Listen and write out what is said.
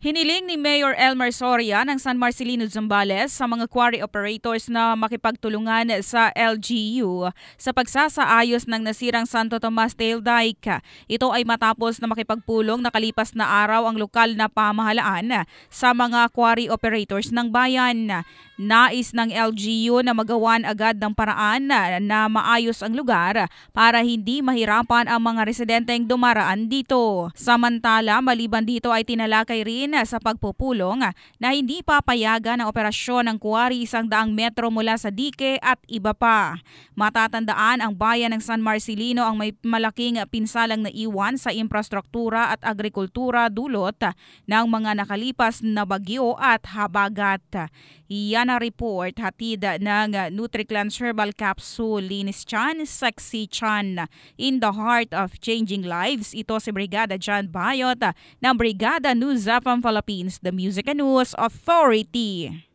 Hiniling ni Mayor Elmer Soria ng San Marcelino Zambales sa mga quarry operators na makipagtulungan sa LGU sa pagsasaayos ng nasirang Santo Tomas Tail Dike. Ito ay matapos na makipagpulong nakalipas na araw ang lokal na pamahalaan sa mga quarry operators ng bayan. Nais ng LGU na magawan agad ng paraan na maayos ang lugar para hindi mahirapan ang mga residenteng dumaraan dito. Samantala, maliban dito ay tinalakay rin din sa pagpupulong na hindi papayagan ang operasyon ng kuwari isang daang metro mula sa dike at iba pa. Matatandaan ang bayan ng San Marcelino ang may malaking pinsalang iwan sa infrastruktura at agrikultura dulot ng mga nakalipas na bagyo at habagat. Iyan ang report hatid ng Nutriclan Herbal Capsule Linis Chan, Sexy Chan. In the heart of changing lives, ito si Brigada John Bayot ng Brigada New Philippines, the Music and News Authority.